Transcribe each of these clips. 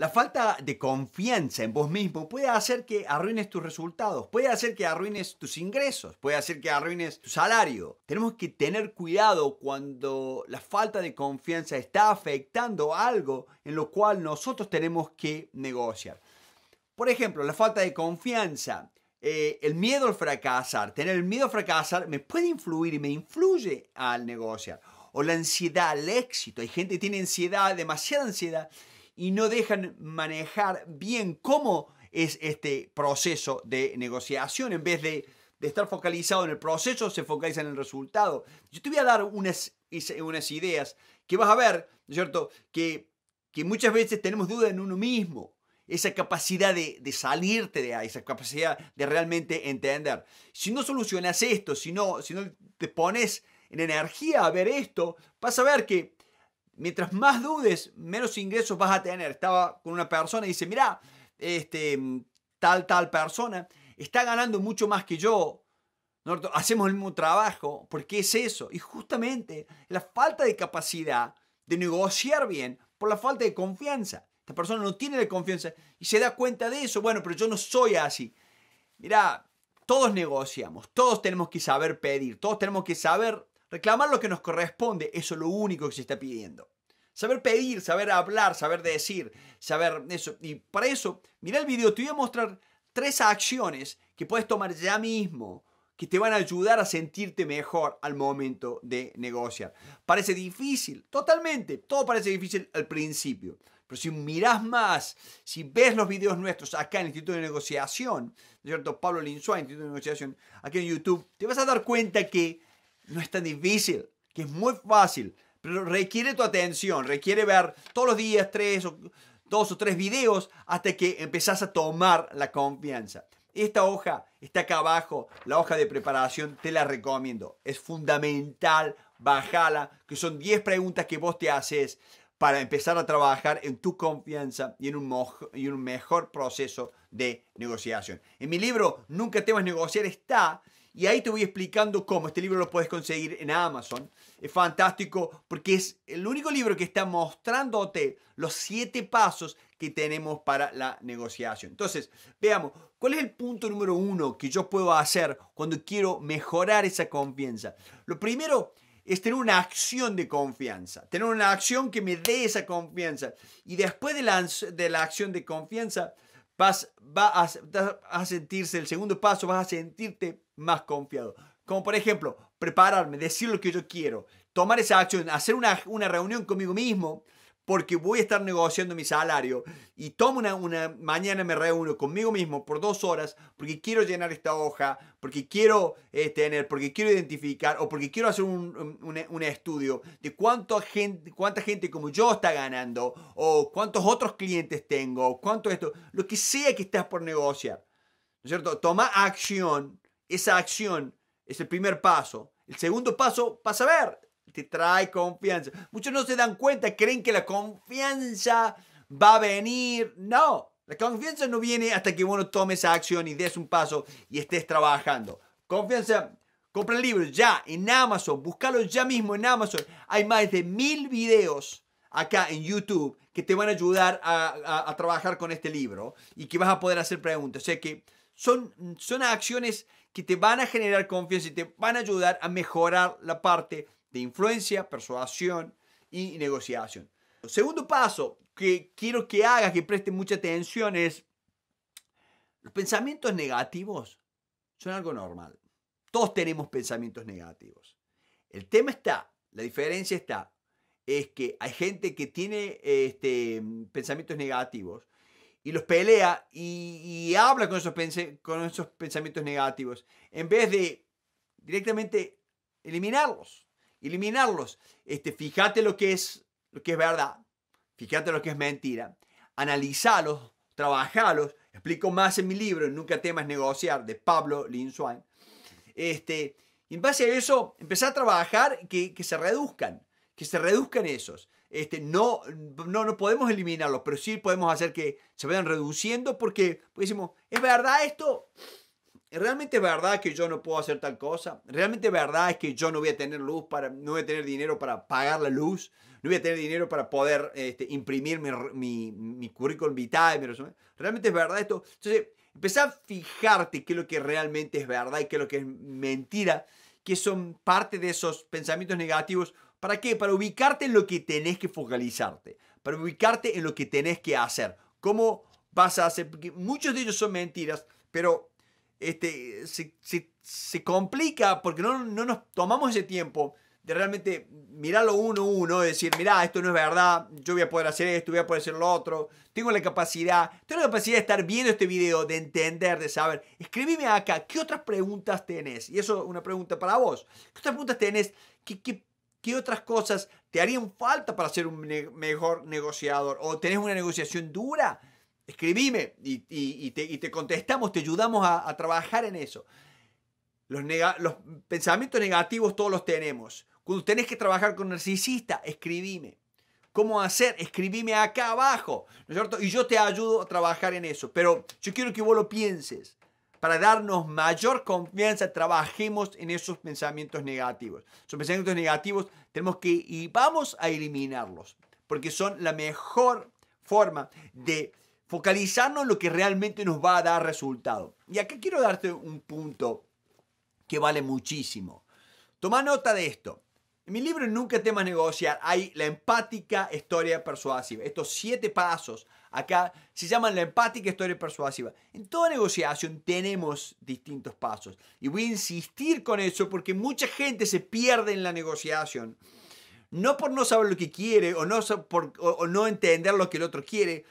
La falta de confianza en vos mismo puede hacer que arruines tus resultados, puede hacer que arruines tus ingresos, puede hacer que arruines tu salario. Tenemos que tener cuidado cuando la falta de confianza está afectando algo en lo cual nosotros tenemos que negociar. Por ejemplo, la falta de confianza, eh, el miedo al fracasar, tener el miedo al fracasar me puede influir y me influye al negociar. O la ansiedad al éxito. Hay gente que tiene ansiedad, demasiada ansiedad, y no dejan manejar bien cómo es este proceso de negociación. En vez de, estar focalizado en el proceso, se focaliza en el resultado. Yo te voy a dar unas, unas ideas que vas a ver, ¿no es cierto?, que, que muchas veces tenemos duda en uno mismo esa capacidad de, salirte de ahí, esa capacidad de realmente entender. Si no solucionas esto, si no, si no te pones en energía a ver esto, vas a ver que mientras más dudes, menos ingresos vas a tener. Estaba con una persona y dice, mira, este, tal, tal persona está ganando mucho más que yo. hacemos el mismo trabajo. ¿Por qué es eso? Y justamente la falta de capacidad de negociar bien por la falta de confianza. Esta persona no tiene la confianza y se da cuenta de eso. Bueno, pero yo no soy así. Mira, todos negociamos, todos tenemos que saber pedir, todos tenemos que saber Reclamar lo que nos corresponde, eso es lo único que se está pidiendo. Saber pedir, saber hablar, saber decir, saber eso. Y para eso, mira el video, te voy a mostrar tres acciones que puedes tomar ya mismo que te van a ayudar a sentirte mejor al momento de negociar. Parece difícil, totalmente, todo parece difícil al principio, pero si miras más, si ves los videos nuestros acá en el Instituto de Negociación, cierto? Pablo Linsuá, Instituto de Negociación, aquí en YouTube, te vas a dar cuenta que no es tan difícil, que es muy fácil, pero requiere tu atención, requiere ver todos los días tres o dos o tres videos hasta que empezás a tomar la confianza. Esta hoja está acá abajo, la hoja de preparación, te la recomiendo. Es fundamental, bajala, que son 10 preguntas que vos te haces para empezar a trabajar en tu confianza y en, un y un mejor proceso de negociación. En mi libro, Nunca temas negociar, está y ahí te voy explicando cómo. Este libro lo puedes conseguir en Amazon. Es fantástico porque es el único libro que está mostrándote los siete pasos que tenemos para la negociación. Entonces, veamos, ¿cuál es el punto número uno que yo puedo hacer cuando quiero mejorar esa confianza? Lo primero es tener una acción de confianza, tener una acción que me dé esa confianza. Y después de la, de la acción de confianza, vas, a, a sentirse, el segundo paso, vas a sentirte más confiado. Como por ejemplo, prepararme, decir lo que yo quiero, tomar esa acción, hacer una, una reunión conmigo mismo, porque voy a estar negociando mi salario y tomo una, mañana me reúno conmigo mismo por dos horas porque quiero llenar esta hoja, porque quiero eh, tener, porque quiero identificar o porque quiero hacer un, estudio de cuánto gente, cuánta gente como yo está ganando o cuántos otros clientes tengo, cuánto esto, lo que sea que estás por negociar. ¿No es cierto? Toma acción, esa acción es el primer paso. El segundo paso, pasa a ver, te trae confianza. Muchos no se dan cuenta, creen que la confianza va a venir. No, la confianza no viene hasta que uno tome esa acción y des un paso y estés trabajando. Confianza, compra el libro ya en Amazon, búscalo ya mismo en Amazon. Hay más de mil videos acá en YouTube que te van a ayudar a, trabajar con este libro y que vas a poder hacer preguntas. O sea que son, son acciones que te van a generar confianza y te van a ayudar a mejorar la parte de influencia, persuasión y negociación. El segundo paso que quiero que hagas, que preste mucha atención, es los pensamientos negativos son algo normal. Todos tenemos pensamientos negativos. El tema está, la diferencia está, es que hay gente que tiene este, pensamientos negativos y los pelea y, habla con esos, con esos pensamientos negativos en vez de directamente eliminarlos eliminarlos. Este, fíjate lo que, es, lo que es verdad, fíjate lo que es mentira, analízalos, trabajalos. Explico más en mi libro, Nunca temas negociar, de Pablo Linswain. Este, y en base a eso, empezar a trabajar que, que se reduzcan, que se reduzcan esos. Este, no, no, no podemos eliminarlos, pero sí podemos hacer que se vayan reduciendo porque, pues, decimos, ¿es verdad esto? ¿realmente es verdad que yo no puedo hacer tal cosa? ¿Realmente es verdad que yo no voy a tener luz para, no voy a tener dinero para pagar la luz? ¿No voy a tener dinero para poder este, imprimir mi, mi, currículum vitae? Mi ¿Realmente es verdad esto? Entonces, empezá a fijarte qué es lo que realmente es verdad y qué es lo que es mentira, que son parte de esos pensamientos negativos. ¿Para qué? Para ubicarte en lo que tenés que focalizarte, para ubicarte en lo que tenés que hacer. ¿Cómo vas a hacer? Porque muchos de ellos son mentiras, pero este, se, complica porque no, nos tomamos ese tiempo de realmente mirarlo uno a uno, decir, mirá, esto no es verdad, yo voy a poder hacer esto, voy a poder hacer lo otro, tengo la capacidad, tengo la capacidad de estar viendo este video, de entender, de saber. Escríbeme acá, ¿qué otras preguntas tenés? Y eso es una pregunta para vos. ¿Qué otras preguntas tenés? ¿Qué, qué qué otras cosas te harían falta para ser un mejor negociador? ¿O tenés una negociación dura? escribime y, te, contestamos, te ayudamos a, trabajar en eso. Los, los, pensamientos negativos todos los tenemos. Cuando tenés que trabajar con narcisista, escribime. ¿Cómo hacer? Escribime acá abajo, ¿no es cierto? Y yo te ayudo a trabajar en eso. Pero yo quiero que vos lo pienses. Para darnos mayor confianza, trabajemos en esos pensamientos negativos. Esos pensamientos negativos tenemos que y vamos a eliminarlos, porque son la mejor forma de focalizarnos en lo que realmente nos va a dar resultado. Y acá quiero darte un punto que vale muchísimo. Toma nota de esto. En mi libro Nunca temas negociar hay la empática historia persuasiva. Estos siete pasos acá se llaman la empática historia persuasiva. En toda negociación tenemos distintos pasos. Y voy a insistir con eso porque mucha gente se pierde en la negociación. No por no saber lo que quiere o no, por, no entender lo que el otro quiere,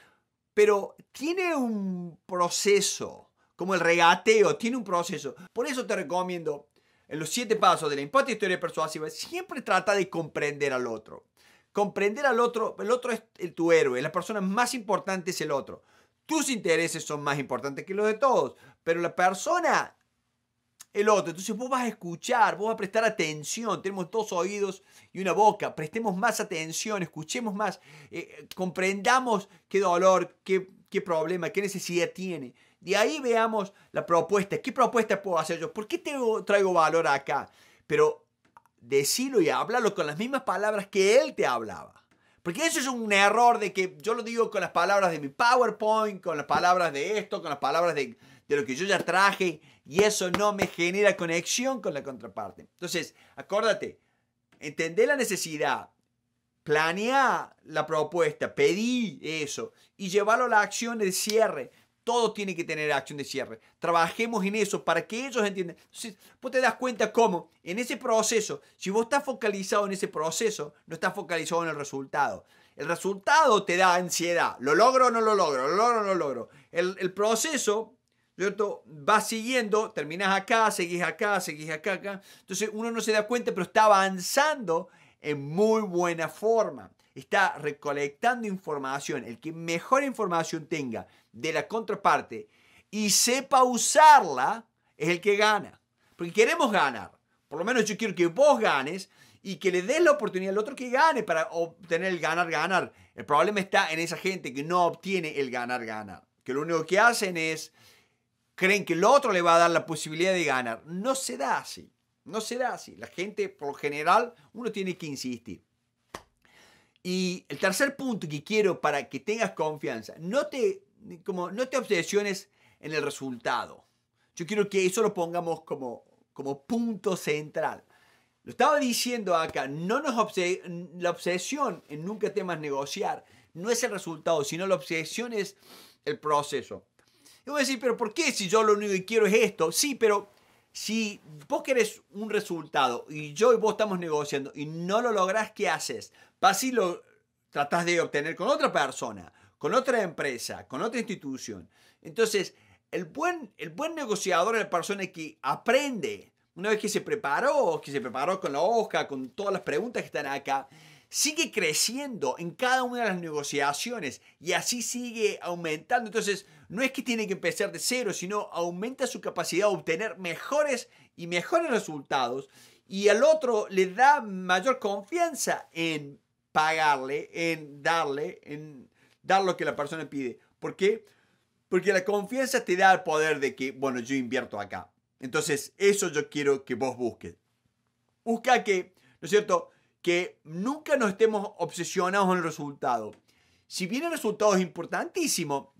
pero tiene un proceso, como el regateo, tiene un proceso. Por eso te recomiendo, en los siete pasos de la empate historia persuasiva, siempre trata de comprender al otro. Comprender al otro, el otro es tu héroe, la persona más importante es el otro. Tus intereses son más importantes que los de todos, pero la persona el otro. Entonces vos vas a escuchar, vos vas a prestar atención. Tenemos dos oídos y una boca. Prestemos más atención, escuchemos más, eh, comprendamos qué dolor, qué, problema, qué necesidad tiene. De ahí veamos la propuesta. ¿Qué propuesta puedo hacer yo? ¿Por qué te traigo valor acá? Pero decilo y háblalo con las mismas palabras que él te hablaba. Porque eso es un error de que yo lo digo con las palabras de mi PowerPoint, con las palabras de esto, con las palabras de, de lo que yo ya traje y eso no me genera conexión con la contraparte. Entonces, acuérdate, entender la necesidad, planear la propuesta, pedí eso y llevarlo a la acción de cierre. Todo tiene que tener acción de cierre. Trabajemos en eso para que ellos entiendan. Entonces, vos te das cuenta cómo en ese proceso, si vos estás focalizado en ese proceso, no estás focalizado en el resultado. El resultado te da ansiedad. ¿Lo logro o no lo logro? ¿Lo logro o no lo logro? el proceso ¿cierto? Vas siguiendo, terminás acá, seguís acá, seguís acá, acá. Entonces uno no se da cuenta, pero está avanzando en muy buena forma. Está recolectando información. El que mejor información tenga de la contraparte y sepa usarla es el que gana. Porque queremos ganar. Por lo menos yo quiero que vos ganes y que le des la oportunidad al otro que gane para obtener el ganar-ganar. El problema está en esa gente que no obtiene el ganar-ganar. Que lo único que hacen es creen que el otro le va a dar la posibilidad de ganar. No se da así, no se da así. La gente, por lo general, uno tiene que insistir. Y el tercer punto que quiero para que tengas confianza, no te, como, no te obsesiones en el resultado. Yo quiero que eso lo pongamos como, como punto central. Lo estaba diciendo acá, no nos la obsesión en nunca temas negociar no es el resultado, sino la obsesión es el proceso. Yo voy a decir, pero ¿por qué si yo lo único que quiero es esto? Sí, pero si vos querés un resultado y yo y vos estamos negociando y no lo lográs, ¿qué haces? Vas y lo tratás de obtener con otra persona, con otra empresa, con otra institución. Entonces, el buen, el buen negociador es la persona que aprende, una vez que se preparó, que se preparó con la hoja, con todas las preguntas que están acá, sigue creciendo en cada una de las negociaciones y así sigue aumentando. Entonces, no es que tiene que empezar de cero, sino aumenta su capacidad de obtener mejores y mejores resultados y al otro le da mayor confianza en pagarle, en darle, en dar lo que la persona pide. ¿Por qué? Porque la confianza te da el poder de que, bueno, yo invierto acá. Entonces, eso yo quiero que vos busques. Busca que, ¿no es cierto? que nunca nos estemos obsesionados con el resultado. Si bien el resultado es importantísimo,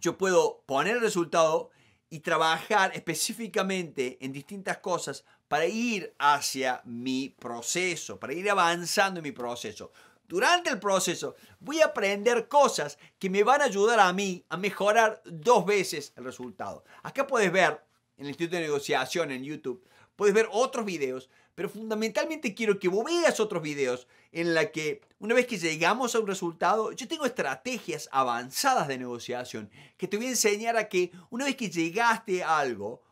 yo puedo poner el resultado y trabajar específicamente en distintas cosas para ir hacia mi proceso, para ir avanzando en mi proceso. Durante el proceso voy a aprender cosas que me van a ayudar a mí a mejorar dos veces el resultado. Acá puedes ver en el Instituto de Negociación en YouTube, puedes ver otros videos pero fundamentalmente quiero que vos veas otros videos en la que una vez que llegamos a un resultado, yo tengo estrategias avanzadas de negociación que te voy a enseñar a que una vez que llegaste a algo,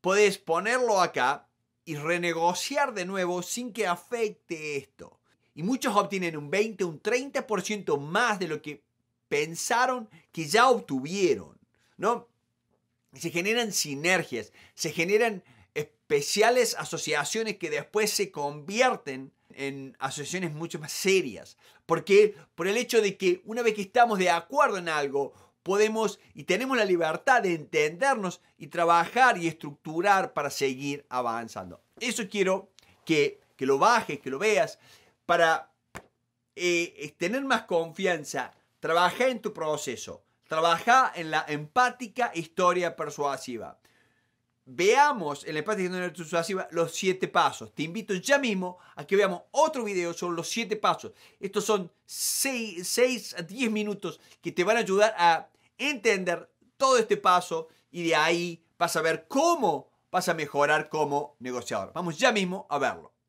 puedes ponerlo acá y renegociar de nuevo sin que afecte esto. Y muchos obtienen un 20, un 30% más de lo que pensaron que ya obtuvieron, ¿no? Se generan sinergias, se generan especiales asociaciones que después se convierten en asociaciones mucho más serias. Porque por el hecho de que una vez que estamos de acuerdo en algo, podemos y tenemos la libertad de entendernos y trabajar y estructurar para seguir avanzando. Eso quiero que, lo bajes, que lo veas, para eh, tener más confianza. Trabaja en tu proceso. Trabaja en la empática historia persuasiva veamos en la parte de sucesiva los siete pasos. Te invito ya mismo a que veamos otro video sobre los siete pasos. Estos son 6 a 10 minutos que te van a ayudar a entender todo este paso y de ahí vas a ver cómo vas a mejorar como negociador. Vamos ya mismo a verlo.